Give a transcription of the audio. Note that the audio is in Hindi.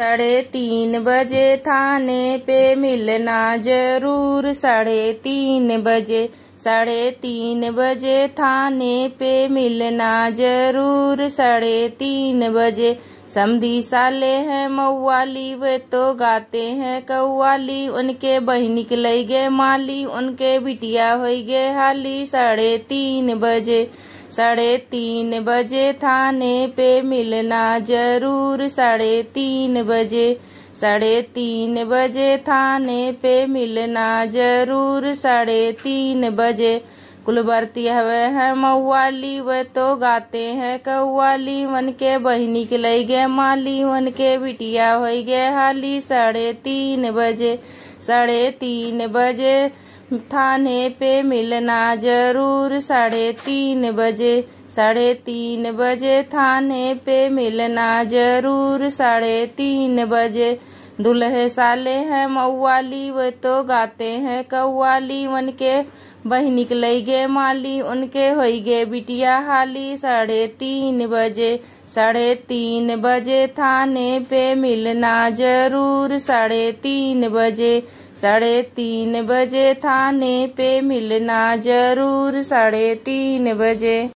साढ़े तीन बजे थाने पे मिलना जरूर साढ़े तीन बजे साढ़े तीन बजे थाने पे मिलना जरूर साढ़े तीन बजे समी साले हैं मऊवाली वे तो गाते हैं कौवाली उनके बही निकल गए माली उनके बिटिया हो गए हाली साढ़े तीन बजे साढ़े तीन बजे थाने पे मिलना जरूर साढ़े तीन बजे साढ़े तीन बजे थाने पे मिलना जरूर साढ़े तीन बजे कुल बरती है मऊवाली वे तो गाते हैं कौवाली वन के बहनी के लई गए माली वन के बिटिया हो गए हाली साढ़े तीन बजे साढ़े तीन बजे थाने पे मिलना जरूर साढ़े तीन बजे साढ़े तीन बजे थाने पे मिलना जरूर साढ़े तीन बजे दुल्हे साले है मऊवाली वे तो गाते हैं कौवाली वन के बही निकल गे माली उनके होई गे बिटिया हाली साढ़े तीन बजे साढ़े तीन बजे थाने पे मिलना जरूर साढ़े तीन बजे साढ़े तीन बजे थाने पे मिलना जरूर साढ़े तीन बजे